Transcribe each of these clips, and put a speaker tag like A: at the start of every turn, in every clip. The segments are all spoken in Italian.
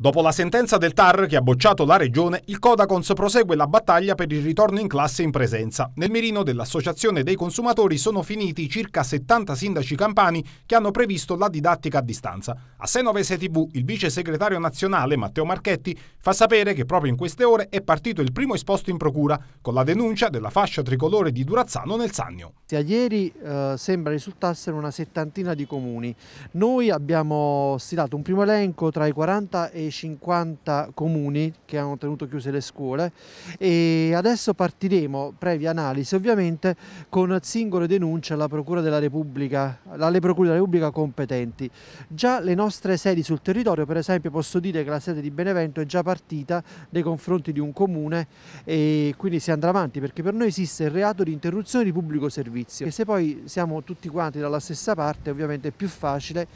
A: Dopo la sentenza del TAR che ha bocciato la regione, il Codacons prosegue la battaglia per il ritorno in classe in presenza. Nel mirino dell'Associazione dei Consumatori sono finiti circa 70 sindaci campani che hanno previsto la didattica a distanza. A 690 TV il vice segretario nazionale Matteo Marchetti fa sapere che proprio in queste ore è partito il primo esposto in procura con la denuncia della fascia tricolore di Durazzano nel Sannio.
B: A ieri eh, sembra risultassero una settantina di comuni. Noi abbiamo stilato un primo elenco tra i 40 e i 50 comuni che hanno tenuto chiuse le scuole e adesso partiremo, previa analisi ovviamente, con singole denunce alla Procura della Repubblica, alle Procure della Repubblica competenti. Già le nostre sedi sul territorio, per esempio posso dire che la sede di Benevento è già partita nei confronti di un comune e quindi si andrà avanti perché per noi esiste il reato di interruzione di pubblico servizio e se poi siamo tutti quanti dalla
A: stessa parte ovviamente è più facile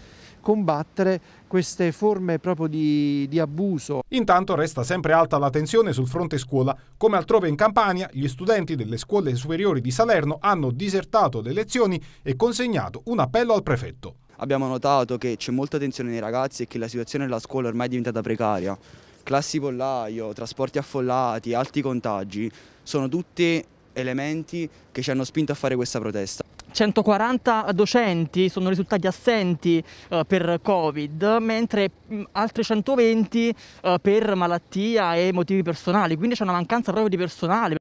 A: combattere queste forme proprio di, di, abuso. Intanto resta sempre alta la tensione sul fronte scuola. Come altrove in Campania, gli studenti delle scuole superiori di Salerno hanno disertato le lezioni e consegnato un appello al prefetto.
C: Abbiamo notato che c'è molta tensione nei ragazzi e che la situazione della scuola ormai è diventata precaria. Classi pollaio, trasporti affollati, alti contagi, sono tutti elementi che ci hanno spinto a fare questa protesta.
D: 140 docenti sono risultati assenti eh, per Covid, mentre altri 120 eh, per malattia e motivi personali, quindi c'è una mancanza proprio di personale.